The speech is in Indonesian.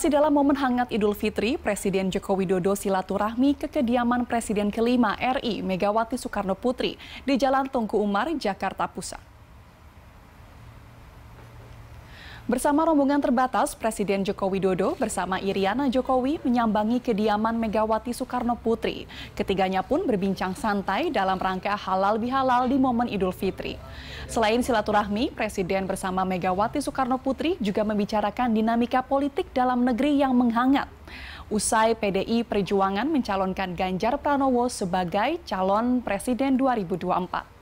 Masih dalam momen hangat Idul Fitri, Presiden Joko Widodo silaturahmi ke kediaman Presiden kelima RI Megawati Soekarno Putri di Jalan Tungku Umar, Jakarta Pusat. Bersama rombongan terbatas, Presiden Joko Widodo bersama Iriana Jokowi menyambangi kediaman Megawati Soekarno Putri. Ketiganya pun berbincang santai dalam rangka halal bihalal di momen Idul Fitri. Selain silaturahmi, Presiden bersama Megawati Soekarno Putri juga membicarakan dinamika politik dalam negeri yang menghangat. Usai PDI Perjuangan mencalonkan Ganjar Pranowo sebagai calon Presiden 2024.